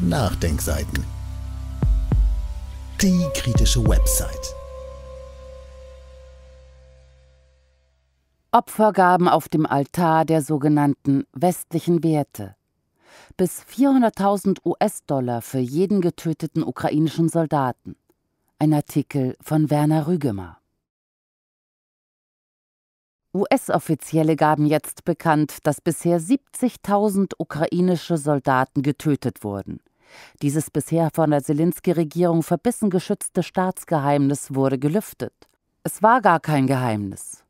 Nachdenkseiten. Die kritische Website. Opfergaben auf dem Altar der sogenannten westlichen Werte. Bis 400.000 US-Dollar für jeden getöteten ukrainischen Soldaten. Ein Artikel von Werner Rügemer. US-Offizielle gaben jetzt bekannt, dass bisher 70.000 ukrainische Soldaten getötet wurden. Dieses bisher von der Zelensky-Regierung verbissen geschützte Staatsgeheimnis wurde gelüftet. Es war gar kein Geheimnis.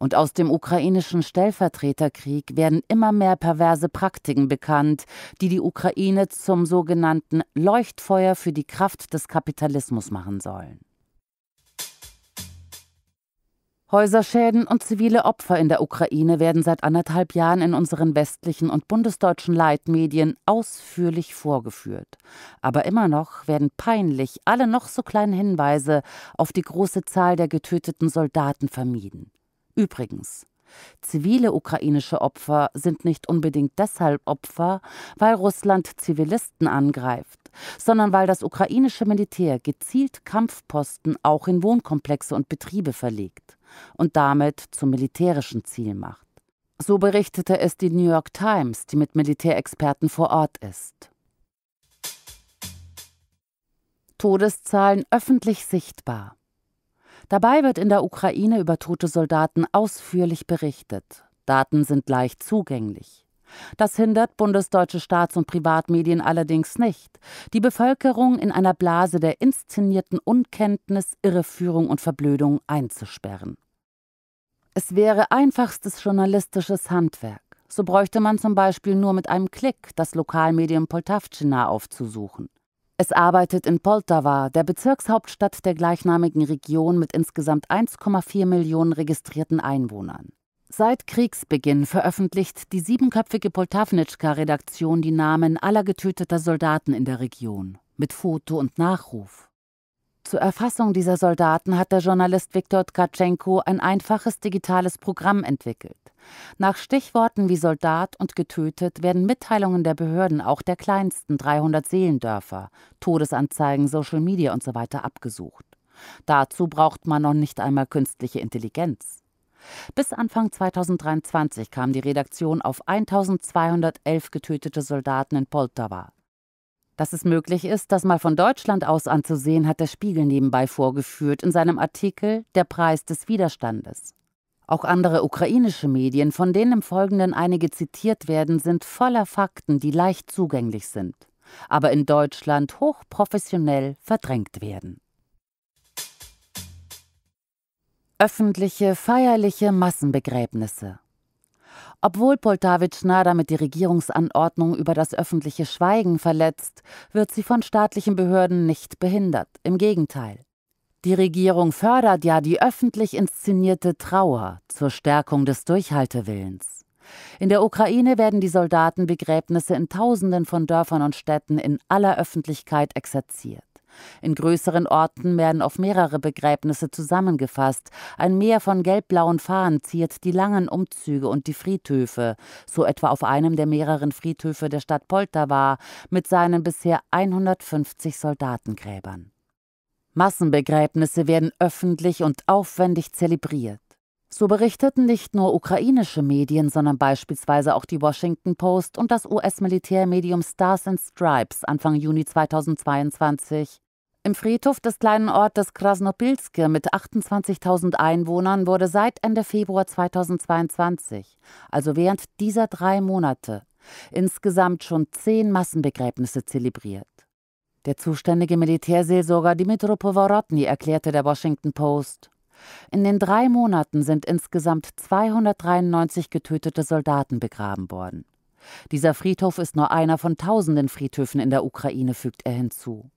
Und aus dem ukrainischen Stellvertreterkrieg werden immer mehr perverse Praktiken bekannt, die die Ukraine zum sogenannten Leuchtfeuer für die Kraft des Kapitalismus machen sollen. Häuserschäden und zivile Opfer in der Ukraine werden seit anderthalb Jahren in unseren westlichen und bundesdeutschen Leitmedien ausführlich vorgeführt. Aber immer noch werden peinlich alle noch so kleinen Hinweise auf die große Zahl der getöteten Soldaten vermieden. Übrigens, Zivile ukrainische Opfer sind nicht unbedingt deshalb Opfer, weil Russland Zivilisten angreift, sondern weil das ukrainische Militär gezielt Kampfposten auch in Wohnkomplexe und Betriebe verlegt und damit zum militärischen Ziel macht. So berichtete es die New York Times, die mit Militärexperten vor Ort ist. Todeszahlen öffentlich sichtbar. Dabei wird in der Ukraine über tote Soldaten ausführlich berichtet. Daten sind leicht zugänglich. Das hindert bundesdeutsche Staats- und Privatmedien allerdings nicht, die Bevölkerung in einer Blase der inszenierten Unkenntnis, Irreführung und Verblödung einzusperren. Es wäre einfachstes journalistisches Handwerk. So bräuchte man zum Beispiel nur mit einem Klick das Lokalmedium Poltavchina aufzusuchen. Es arbeitet in Poltawa, der Bezirkshauptstadt der gleichnamigen Region mit insgesamt 1,4 Millionen registrierten Einwohnern. Seit Kriegsbeginn veröffentlicht die siebenköpfige Poltavnitschka-Redaktion die Namen aller getöteter Soldaten in der Region mit Foto und Nachruf. Zur Erfassung dieser Soldaten hat der Journalist Viktor Tkatschenko ein einfaches digitales Programm entwickelt. Nach Stichworten wie Soldat und getötet werden Mitteilungen der Behörden auch der kleinsten 300 Seelendörfer, Todesanzeigen, Social Media usw. So abgesucht. Dazu braucht man noch nicht einmal künstliche Intelligenz. Bis Anfang 2023 kam die Redaktion auf 1211 getötete Soldaten in Poltawa. Dass es möglich ist, das mal von Deutschland aus anzusehen, hat der Spiegel nebenbei vorgeführt in seinem Artikel Der Preis des Widerstandes. Auch andere ukrainische Medien, von denen im Folgenden einige zitiert werden, sind voller Fakten, die leicht zugänglich sind, aber in Deutschland hochprofessionell verdrängt werden. öffentliche, feierliche Massenbegräbnisse. Obwohl Poltawitschna damit die Regierungsanordnung über das öffentliche Schweigen verletzt, wird sie von staatlichen Behörden nicht behindert. Im Gegenteil. Die Regierung fördert ja die öffentlich inszenierte Trauer zur Stärkung des Durchhaltewillens. In der Ukraine werden die Soldatenbegräbnisse in Tausenden von Dörfern und Städten in aller Öffentlichkeit exerziert. In größeren Orten werden auf mehrere Begräbnisse zusammengefasst. Ein Meer von gelbblauen Fahnen ziert die langen Umzüge und die Friedhöfe. So etwa auf einem der mehreren Friedhöfe der Stadt Poltawa mit seinen bisher 150 Soldatengräbern. Massenbegräbnisse werden öffentlich und aufwendig zelebriert. So berichteten nicht nur ukrainische Medien, sondern beispielsweise auch die Washington Post und das US-Militärmedium Stars and Stripes Anfang Juni 2022. Im Friedhof des kleinen Ortes Krasnopilske mit 28.000 Einwohnern wurde seit Ende Februar 2022, also während dieser drei Monate, insgesamt schon zehn Massenbegräbnisse zelebriert. Der zuständige Militärseelsorger Dimitro Pоворotny erklärte der Washington Post, in den drei Monaten sind insgesamt 293 getötete Soldaten begraben worden. Dieser Friedhof ist nur einer von tausenden Friedhöfen in der Ukraine, fügt er hinzu.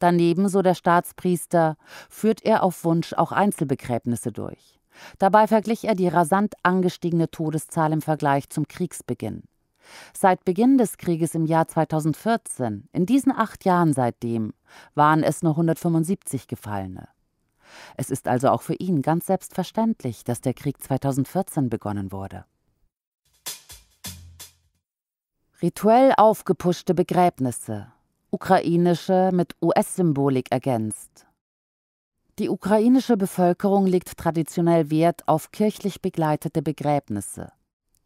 Daneben, so der Staatspriester, führt er auf Wunsch auch Einzelbegräbnisse durch. Dabei verglich er die rasant angestiegene Todeszahl im Vergleich zum Kriegsbeginn. Seit Beginn des Krieges im Jahr 2014, in diesen acht Jahren seitdem, waren es nur 175 Gefallene. Es ist also auch für ihn ganz selbstverständlich, dass der Krieg 2014 begonnen wurde. Rituell aufgepuschte Begräbnisse, ukrainische mit US-Symbolik ergänzt. Die ukrainische Bevölkerung legt traditionell Wert auf kirchlich begleitete Begräbnisse.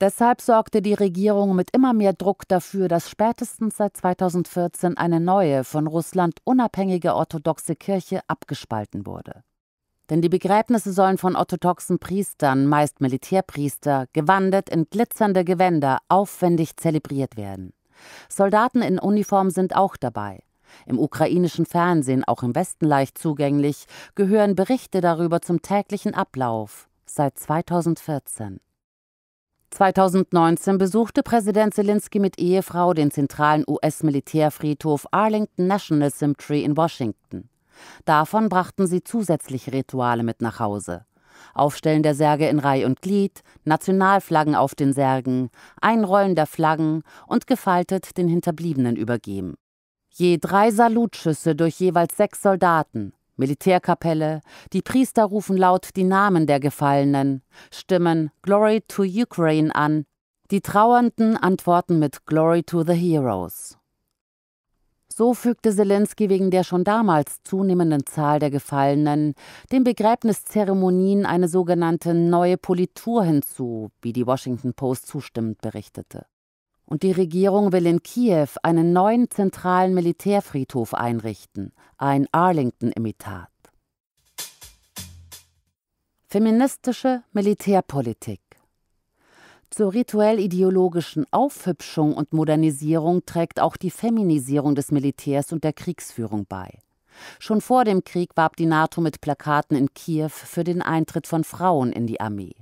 Deshalb sorgte die Regierung mit immer mehr Druck dafür, dass spätestens seit 2014 eine neue, von Russland unabhängige orthodoxe Kirche abgespalten wurde. Denn die Begräbnisse sollen von orthodoxen Priestern, meist Militärpriester, gewandet in glitzernde Gewänder aufwendig zelebriert werden. Soldaten in Uniform sind auch dabei. Im ukrainischen Fernsehen, auch im Westen leicht zugänglich, gehören Berichte darüber zum täglichen Ablauf seit 2014. 2019 besuchte Präsident Zelensky mit Ehefrau den zentralen US-Militärfriedhof Arlington National Cemetery in Washington. Davon brachten sie zusätzliche Rituale mit nach Hause. Aufstellen der Särge in Reih und Glied, Nationalflaggen auf den Särgen, Einrollen der Flaggen und gefaltet den Hinterbliebenen übergeben. Je drei Salutschüsse durch jeweils sechs Soldaten, Militärkapelle, die Priester rufen laut die Namen der Gefallenen, stimmen Glory to Ukraine an, die Trauernden antworten mit Glory to the Heroes. So fügte Zelensky wegen der schon damals zunehmenden Zahl der Gefallenen den Begräbniszeremonien eine sogenannte neue Politur hinzu, wie die Washington Post zustimmend berichtete. Und die Regierung will in Kiew einen neuen zentralen Militärfriedhof einrichten, ein Arlington-Imitat. Feministische Militärpolitik. Zur rituell-ideologischen Aufhübschung und Modernisierung trägt auch die Feminisierung des Militärs und der Kriegsführung bei. Schon vor dem Krieg warb die NATO mit Plakaten in Kiew für den Eintritt von Frauen in die Armee.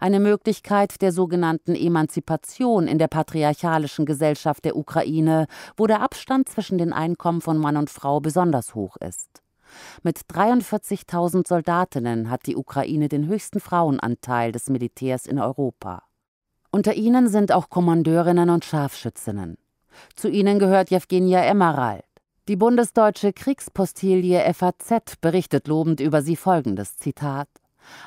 Eine Möglichkeit der sogenannten Emanzipation in der patriarchalischen Gesellschaft der Ukraine, wo der Abstand zwischen den Einkommen von Mann und Frau besonders hoch ist. Mit 43.000 Soldatinnen hat die Ukraine den höchsten Frauenanteil des Militärs in Europa. Unter ihnen sind auch Kommandeurinnen und Scharfschützinnen. Zu ihnen gehört Jewgenia Emmerald. Die bundesdeutsche Kriegspostilie FAZ berichtet lobend über sie folgendes Zitat.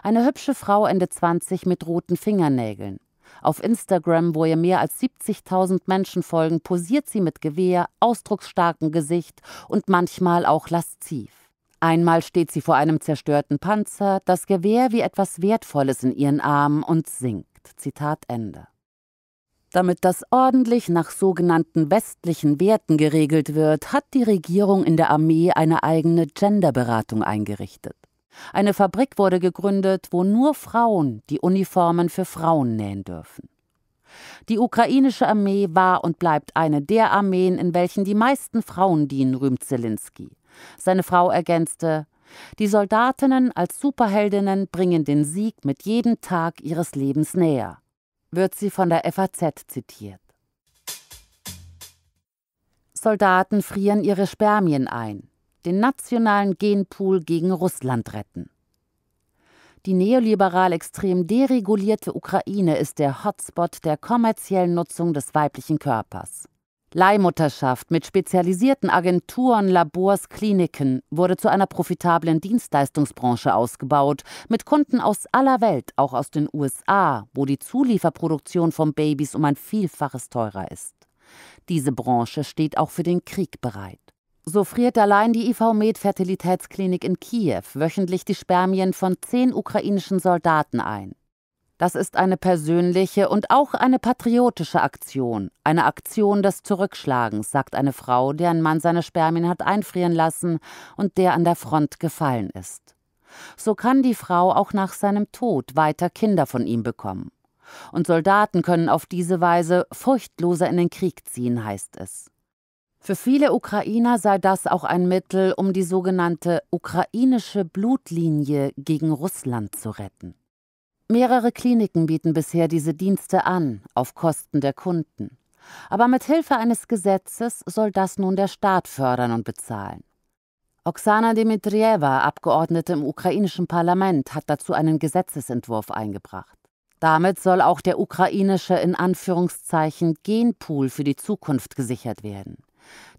Eine hübsche Frau Ende 20 mit roten Fingernägeln. Auf Instagram, wo ihr mehr als 70.000 Menschen folgen, posiert sie mit Gewehr, ausdrucksstarkem Gesicht und manchmal auch lasziv. Einmal steht sie vor einem zerstörten Panzer, das Gewehr wie etwas Wertvolles in ihren Armen und singt gesagt. Zitat Ende. Damit das ordentlich nach sogenannten westlichen Werten geregelt wird, hat die Regierung in der Armee eine eigene Genderberatung eingerichtet. Eine Fabrik wurde gegründet, wo nur Frauen die Uniformen für Frauen nähen dürfen. Die ukrainische Armee war und bleibt eine der Armeen, in welchen die meisten Frauen dienen, rühmt Zelensky. Seine Frau ergänzte: die Soldatinnen als Superheldinnen bringen den Sieg mit jedem Tag ihres Lebens näher, wird sie von der FAZ zitiert. Soldaten frieren ihre Spermien ein, den nationalen Genpool gegen Russland retten. Die neoliberal extrem deregulierte Ukraine ist der Hotspot der kommerziellen Nutzung des weiblichen Körpers. Leihmutterschaft mit spezialisierten Agenturen, Labors, Kliniken wurde zu einer profitablen Dienstleistungsbranche ausgebaut, mit Kunden aus aller Welt, auch aus den USA, wo die Zulieferproduktion von Babys um ein Vielfaches teurer ist. Diese Branche steht auch für den Krieg bereit. So friert allein die IV Med Fertilitätsklinik in Kiew wöchentlich die Spermien von zehn ukrainischen Soldaten ein. Das ist eine persönliche und auch eine patriotische Aktion, eine Aktion des Zurückschlagens, sagt eine Frau, deren Mann seine Spermien hat einfrieren lassen und der an der Front gefallen ist. So kann die Frau auch nach seinem Tod weiter Kinder von ihm bekommen. Und Soldaten können auf diese Weise furchtloser in den Krieg ziehen, heißt es. Für viele Ukrainer sei das auch ein Mittel, um die sogenannte ukrainische Blutlinie gegen Russland zu retten. Mehrere Kliniken bieten bisher diese Dienste an, auf Kosten der Kunden. Aber mit Hilfe eines Gesetzes soll das nun der Staat fördern und bezahlen. Oksana Dmitrieva, Abgeordnete im ukrainischen Parlament, hat dazu einen Gesetzesentwurf eingebracht. Damit soll auch der ukrainische in Anführungszeichen Genpool für die Zukunft gesichert werden.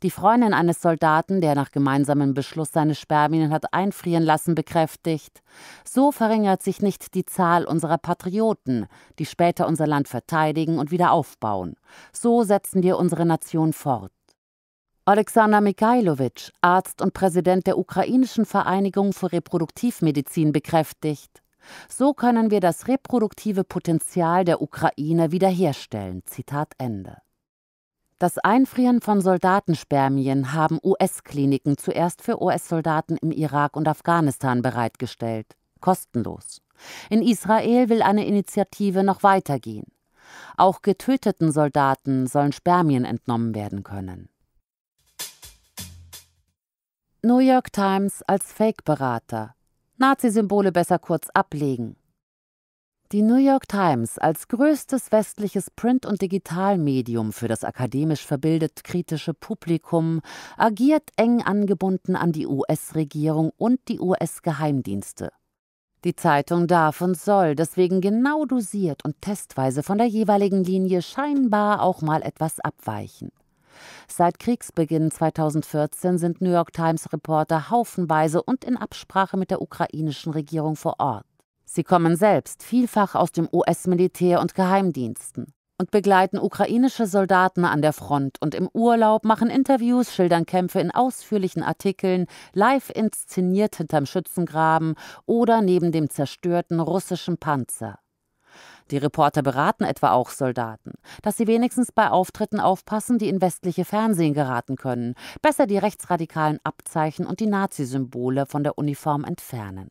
Die Freundin eines Soldaten, der nach gemeinsamem Beschluss seine Spermien hat einfrieren lassen, bekräftigt, so verringert sich nicht die Zahl unserer Patrioten, die später unser Land verteidigen und wieder aufbauen. So setzen wir unsere Nation fort. Alexander Mikhailovich, Arzt und Präsident der ukrainischen Vereinigung für Reproduktivmedizin, bekräftigt, so können wir das reproduktive Potenzial der Ukraine wiederherstellen. Zitat Ende. Das Einfrieren von Soldatenspermien haben US-Kliniken zuerst für US-Soldaten im Irak und Afghanistan bereitgestellt. Kostenlos. In Israel will eine Initiative noch weitergehen. Auch getöteten Soldaten sollen Spermien entnommen werden können. New York Times als Fake-Berater. Nazi-Symbole besser kurz ablegen. Die New York Times als größtes westliches Print- und Digitalmedium für das akademisch verbildet kritische Publikum agiert eng angebunden an die US-Regierung und die US-Geheimdienste. Die Zeitung darf und soll deswegen genau dosiert und testweise von der jeweiligen Linie scheinbar auch mal etwas abweichen. Seit Kriegsbeginn 2014 sind New York Times Reporter haufenweise und in Absprache mit der ukrainischen Regierung vor Ort. Sie kommen selbst vielfach aus dem US-Militär und Geheimdiensten und begleiten ukrainische Soldaten an der Front und im Urlaub, machen Interviews, schildern Kämpfe in ausführlichen Artikeln, live inszeniert hinterm Schützengraben oder neben dem zerstörten russischen Panzer. Die Reporter beraten etwa auch Soldaten, dass sie wenigstens bei Auftritten aufpassen, die in westliche Fernsehen geraten können, besser die rechtsradikalen Abzeichen und die Nazisymbole von der Uniform entfernen.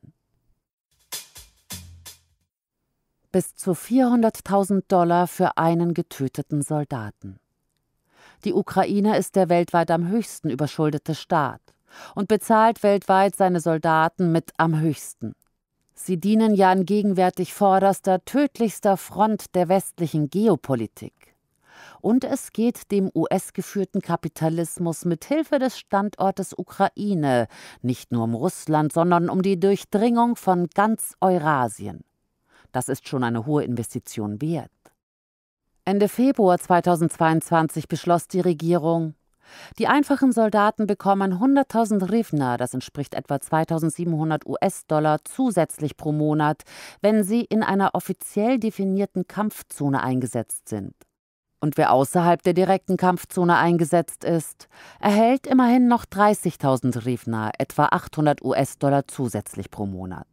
bis zu 400.000 Dollar für einen getöteten Soldaten. Die Ukraine ist der weltweit am höchsten überschuldete Staat und bezahlt weltweit seine Soldaten mit am höchsten. Sie dienen ja an gegenwärtig vorderster, tödlichster Front der westlichen Geopolitik. Und es geht dem US-geführten Kapitalismus mit Hilfe des Standortes Ukraine nicht nur um Russland, sondern um die Durchdringung von ganz Eurasien. Das ist schon eine hohe Investition wert. Ende Februar 2022 beschloss die Regierung, die einfachen Soldaten bekommen 100.000 Rivna, das entspricht etwa 2.700 US-Dollar zusätzlich pro Monat, wenn sie in einer offiziell definierten Kampfzone eingesetzt sind. Und wer außerhalb der direkten Kampfzone eingesetzt ist, erhält immerhin noch 30.000 Rivna, etwa 800 US-Dollar zusätzlich pro Monat.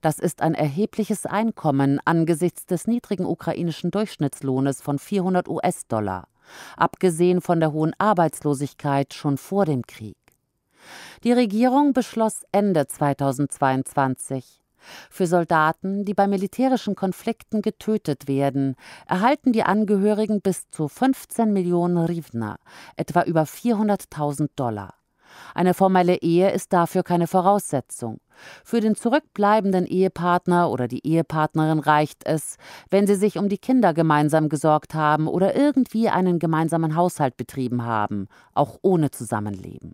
Das ist ein erhebliches Einkommen angesichts des niedrigen ukrainischen Durchschnittslohnes von 400 US-Dollar, abgesehen von der hohen Arbeitslosigkeit schon vor dem Krieg. Die Regierung beschloss Ende 2022, für Soldaten, die bei militärischen Konflikten getötet werden, erhalten die Angehörigen bis zu 15 Millionen Rivna, etwa über 400.000 Dollar. Eine formelle Ehe ist dafür keine Voraussetzung. Für den zurückbleibenden Ehepartner oder die Ehepartnerin reicht es, wenn sie sich um die Kinder gemeinsam gesorgt haben oder irgendwie einen gemeinsamen Haushalt betrieben haben, auch ohne Zusammenleben.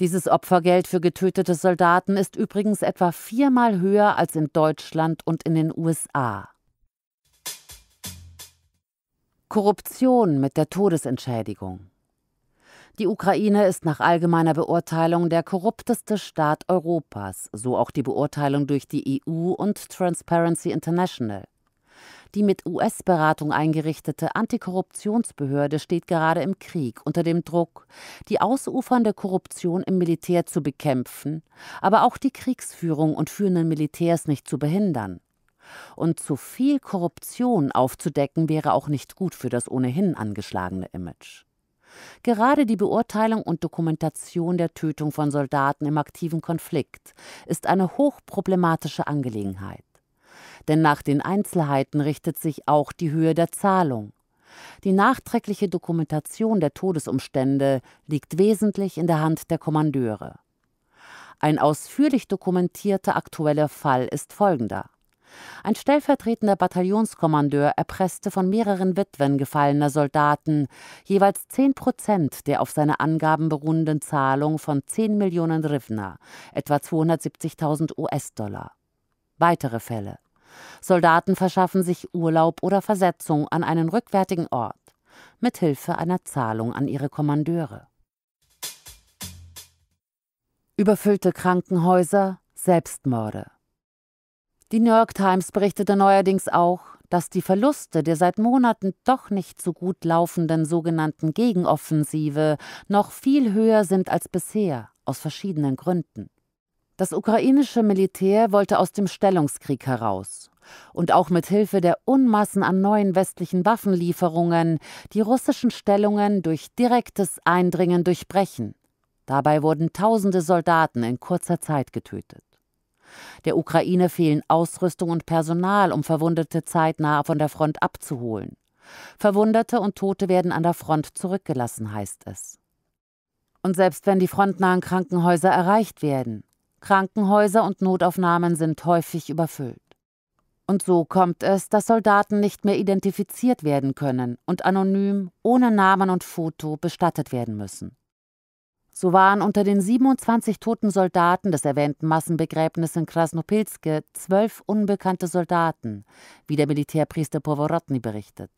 Dieses Opfergeld für getötete Soldaten ist übrigens etwa viermal höher als in Deutschland und in den USA. Korruption mit der Todesentschädigung. Die Ukraine ist nach allgemeiner Beurteilung der korrupteste Staat Europas, so auch die Beurteilung durch die EU und Transparency International. Die mit US-Beratung eingerichtete Antikorruptionsbehörde steht gerade im Krieg unter dem Druck, die ausufernde Korruption im Militär zu bekämpfen, aber auch die Kriegsführung und führenden Militärs nicht zu behindern. Und zu viel Korruption aufzudecken wäre auch nicht gut für das ohnehin angeschlagene Image. Gerade die Beurteilung und Dokumentation der Tötung von Soldaten im aktiven Konflikt ist eine hochproblematische Angelegenheit. Denn nach den Einzelheiten richtet sich auch die Höhe der Zahlung. Die nachträgliche Dokumentation der Todesumstände liegt wesentlich in der Hand der Kommandeure. Ein ausführlich dokumentierter aktueller Fall ist folgender. Ein stellvertretender Bataillonskommandeur erpresste von mehreren Witwen gefallener Soldaten jeweils 10 Prozent der auf seine Angaben beruhenden Zahlung von 10 Millionen Rivna, etwa 270.000 US-Dollar. Weitere Fälle. Soldaten verschaffen sich Urlaub oder Versetzung an einen rückwärtigen Ort mit Hilfe einer Zahlung an ihre Kommandeure. Überfüllte Krankenhäuser, Selbstmorde. Die New York Times berichtete neuerdings auch, dass die Verluste der seit Monaten doch nicht so gut laufenden sogenannten Gegenoffensive noch viel höher sind als bisher, aus verschiedenen Gründen. Das ukrainische Militär wollte aus dem Stellungskrieg heraus und auch mit Hilfe der Unmassen an neuen westlichen Waffenlieferungen die russischen Stellungen durch direktes Eindringen durchbrechen. Dabei wurden tausende Soldaten in kurzer Zeit getötet. Der Ukraine fehlen Ausrüstung und Personal, um Verwundete zeitnah von der Front abzuholen. Verwundete und Tote werden an der Front zurückgelassen, heißt es. Und selbst wenn die frontnahen Krankenhäuser erreicht werden, Krankenhäuser und Notaufnahmen sind häufig überfüllt. Und so kommt es, dass Soldaten nicht mehr identifiziert werden können und anonym, ohne Namen und Foto, bestattet werden müssen. So waren unter den 27 toten Soldaten des erwähnten Massenbegräbnisses in Krasnopilske zwölf unbekannte Soldaten, wie der Militärpriester Povorotny berichtet.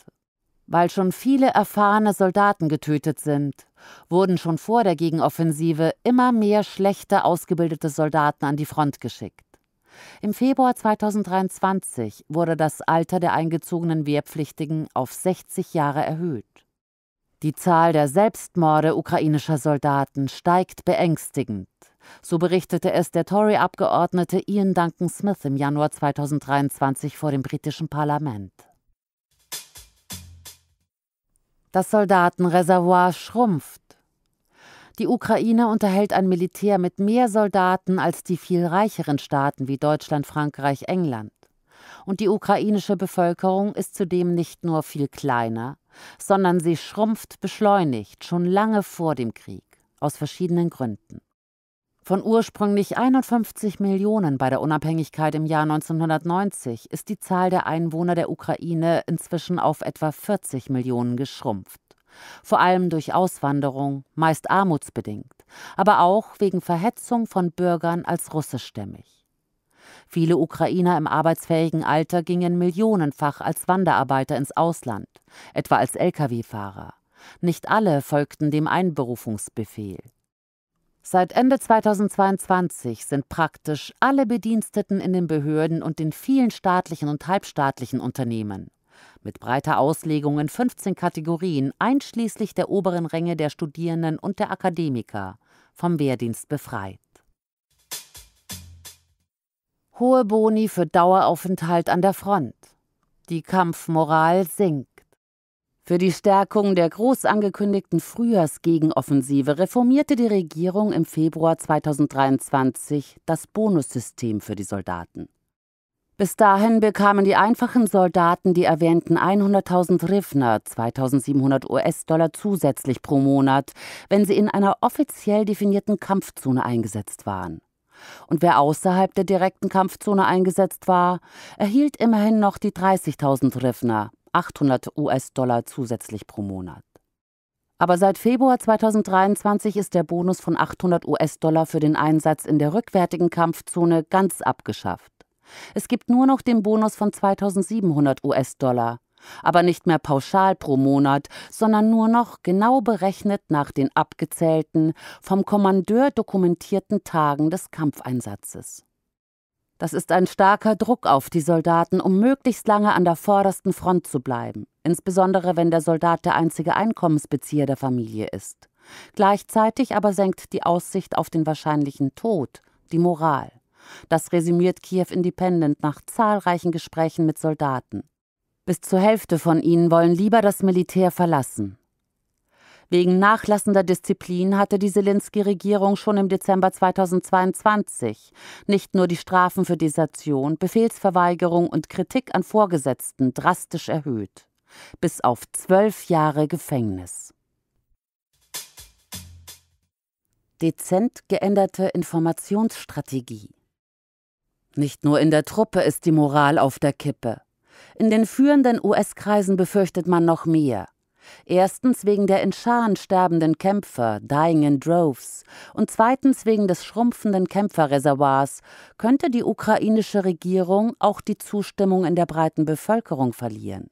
Weil schon viele erfahrene Soldaten getötet sind, wurden schon vor der Gegenoffensive immer mehr schlechter ausgebildete Soldaten an die Front geschickt. Im Februar 2023 wurde das Alter der eingezogenen Wehrpflichtigen auf 60 Jahre erhöht. Die Zahl der Selbstmorde ukrainischer Soldaten steigt beängstigend. So berichtete es der Tory-Abgeordnete Ian Duncan Smith im Januar 2023 vor dem britischen Parlament. Das Soldatenreservoir schrumpft. Die Ukraine unterhält ein Militär mit mehr Soldaten als die viel reicheren Staaten wie Deutschland, Frankreich, England. Und die ukrainische Bevölkerung ist zudem nicht nur viel kleiner, sondern sie schrumpft beschleunigt schon lange vor dem Krieg, aus verschiedenen Gründen. Von ursprünglich 51 Millionen bei der Unabhängigkeit im Jahr 1990 ist die Zahl der Einwohner der Ukraine inzwischen auf etwa 40 Millionen geschrumpft. Vor allem durch Auswanderung, meist armutsbedingt, aber auch wegen Verhetzung von Bürgern als russischstämmig. Viele Ukrainer im arbeitsfähigen Alter gingen millionenfach als Wanderarbeiter ins Ausland, etwa als Lkw-Fahrer. Nicht alle folgten dem Einberufungsbefehl. Seit Ende 2022 sind praktisch alle Bediensteten in den Behörden und den vielen staatlichen und halbstaatlichen Unternehmen mit breiter Auslegung in 15 Kategorien, einschließlich der oberen Ränge der Studierenden und der Akademiker, vom Wehrdienst befreit hohe Boni für Daueraufenthalt an der Front. Die Kampfmoral sinkt. Für die Stärkung der groß angekündigten Frühjahrsgegenoffensive reformierte die Regierung im Februar 2023 das Bonussystem für die Soldaten. Bis dahin bekamen die einfachen Soldaten die erwähnten 100.000 Rivner, 2.700 US-Dollar zusätzlich pro Monat, wenn sie in einer offiziell definierten Kampfzone eingesetzt waren und wer außerhalb der direkten Kampfzone eingesetzt war, erhielt immerhin noch die 30.000 Rivna, 800 US-Dollar zusätzlich pro Monat. Aber seit Februar 2023 ist der Bonus von 800 US-Dollar für den Einsatz in der rückwärtigen Kampfzone ganz abgeschafft. Es gibt nur noch den Bonus von 2700 US-Dollar aber nicht mehr pauschal pro Monat, sondern nur noch genau berechnet nach den abgezählten, vom Kommandeur dokumentierten Tagen des Kampfeinsatzes. Das ist ein starker Druck auf die Soldaten, um möglichst lange an der vordersten Front zu bleiben, insbesondere wenn der Soldat der einzige Einkommensbezieher der Familie ist. Gleichzeitig aber senkt die Aussicht auf den wahrscheinlichen Tod die Moral. Das resümiert Kiew Independent nach zahlreichen Gesprächen mit Soldaten. Bis zur Hälfte von ihnen wollen lieber das Militär verlassen. Wegen nachlassender Disziplin hatte die Zelensky-Regierung schon im Dezember 2022 nicht nur die Strafen für Desertion, Befehlsverweigerung und Kritik an Vorgesetzten drastisch erhöht. Bis auf zwölf Jahre Gefängnis. Dezent geänderte Informationsstrategie. Nicht nur in der Truppe ist die Moral auf der Kippe. In den führenden US-Kreisen befürchtet man noch mehr. Erstens wegen der in Scharen sterbenden Kämpfer, Dying in Droves, und zweitens wegen des schrumpfenden Kämpferreservoirs könnte die ukrainische Regierung auch die Zustimmung in der breiten Bevölkerung verlieren.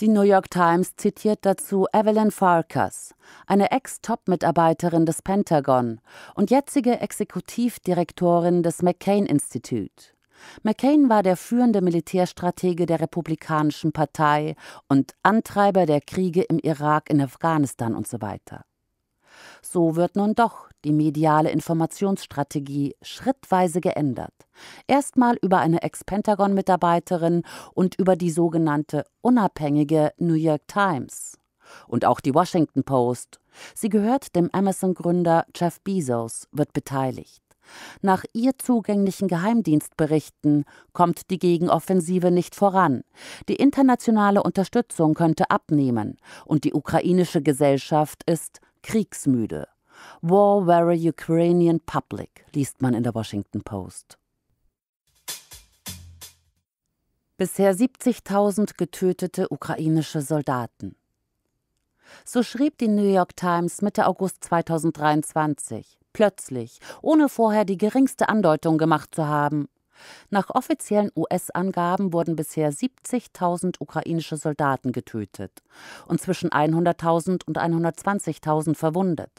Die New York Times zitiert dazu Evelyn Farkas, eine Ex-Top-Mitarbeiterin des Pentagon und jetzige Exekutivdirektorin des McCain-Institut. McCain war der führende Militärstratege der Republikanischen Partei und Antreiber der Kriege im Irak, in Afghanistan und so weiter. So wird nun doch die mediale Informationsstrategie schrittweise geändert. Erstmal über eine Ex-Pentagon-Mitarbeiterin und über die sogenannte unabhängige New York Times. Und auch die Washington Post. Sie gehört dem Amazon-Gründer Jeff Bezos, wird beteiligt. Nach ihr zugänglichen Geheimdienstberichten kommt die Gegenoffensive nicht voran. Die internationale Unterstützung könnte abnehmen und die ukrainische Gesellschaft ist kriegsmüde. War Weary Ukrainian Public liest man in der Washington Post. Bisher 70.000 getötete ukrainische Soldaten. So schrieb die New York Times Mitte August 2023. Plötzlich, ohne vorher die geringste Andeutung gemacht zu haben. Nach offiziellen US-Angaben wurden bisher 70.000 ukrainische Soldaten getötet und zwischen 100.000 und 120.000 verwundet.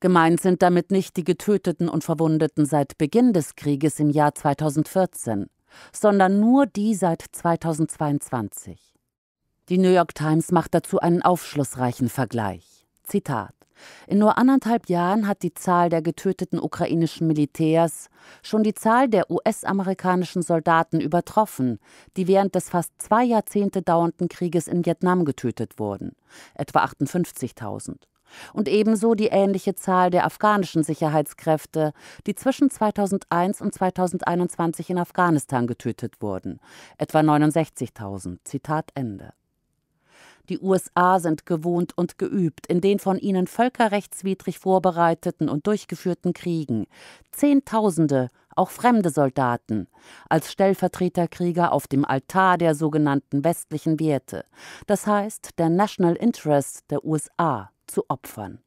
Gemeint sind damit nicht die Getöteten und Verwundeten seit Beginn des Krieges im Jahr 2014, sondern nur die seit 2022. Die New York Times macht dazu einen aufschlussreichen Vergleich. Zitat in nur anderthalb Jahren hat die Zahl der getöteten ukrainischen Militärs schon die Zahl der US-amerikanischen Soldaten übertroffen, die während des fast zwei Jahrzehnte dauernden Krieges in Vietnam getötet wurden, etwa 58.000. Und ebenso die ähnliche Zahl der afghanischen Sicherheitskräfte, die zwischen 2001 und 2021 in Afghanistan getötet wurden, etwa 69.000. Zitat Ende. Die USA sind gewohnt und geübt in den von ihnen völkerrechtswidrig vorbereiteten und durchgeführten Kriegen. Zehntausende, auch fremde Soldaten, als Stellvertreterkrieger auf dem Altar der sogenannten westlichen Werte, das heißt der National Interest der USA, zu opfern.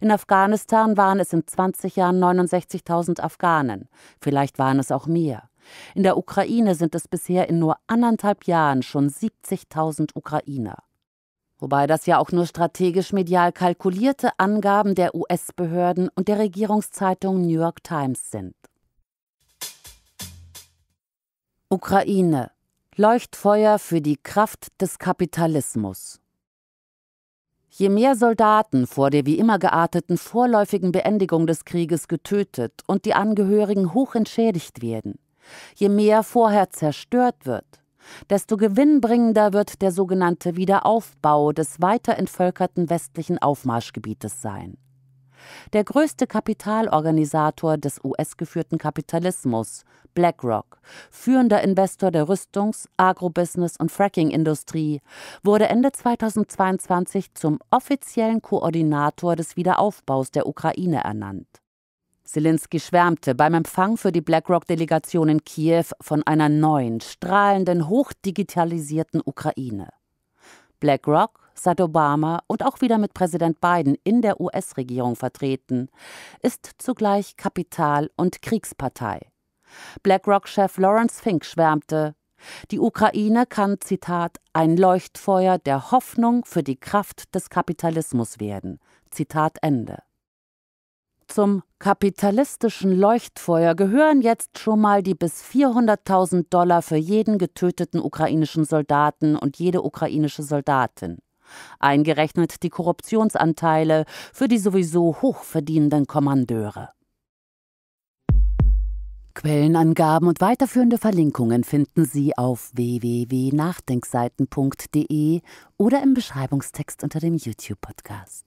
In Afghanistan waren es in 20 Jahren 69.000 Afghanen, vielleicht waren es auch mehr. In der Ukraine sind es bisher in nur anderthalb Jahren schon 70.000 Ukrainer wobei das ja auch nur strategisch medial kalkulierte Angaben der US-Behörden und der Regierungszeitung New York Times sind. Ukraine Leuchtfeuer für die Kraft des Kapitalismus. Je mehr Soldaten vor der wie immer gearteten vorläufigen Beendigung des Krieges getötet und die Angehörigen hoch entschädigt werden, je mehr vorher zerstört wird, desto gewinnbringender wird der sogenannte Wiederaufbau des weiter entvölkerten westlichen Aufmarschgebietes sein. Der größte Kapitalorganisator des US-geführten Kapitalismus, BlackRock, führender Investor der Rüstungs-, Agrobusiness- und Fracking-Industrie, wurde Ende 2022 zum offiziellen Koordinator des Wiederaufbaus der Ukraine ernannt. Zelensky schwärmte beim Empfang für die BlackRock-Delegation in Kiew von einer neuen, strahlenden, hochdigitalisierten Ukraine. BlackRock, seit Obama und auch wieder mit Präsident Biden in der US-Regierung vertreten, ist zugleich Kapital- und Kriegspartei. BlackRock-Chef Lawrence Fink schwärmte, die Ukraine kann, Zitat, ein Leuchtfeuer der Hoffnung für die Kraft des Kapitalismus werden. Zitat Ende. Zum kapitalistischen Leuchtfeuer gehören jetzt schon mal die bis 400.000 Dollar für jeden getöteten ukrainischen Soldaten und jede ukrainische Soldatin. Eingerechnet die Korruptionsanteile für die sowieso hochverdienenden Kommandeure. Quellenangaben und weiterführende Verlinkungen finden Sie auf www.nachdenkseiten.de oder im Beschreibungstext unter dem YouTube-Podcast.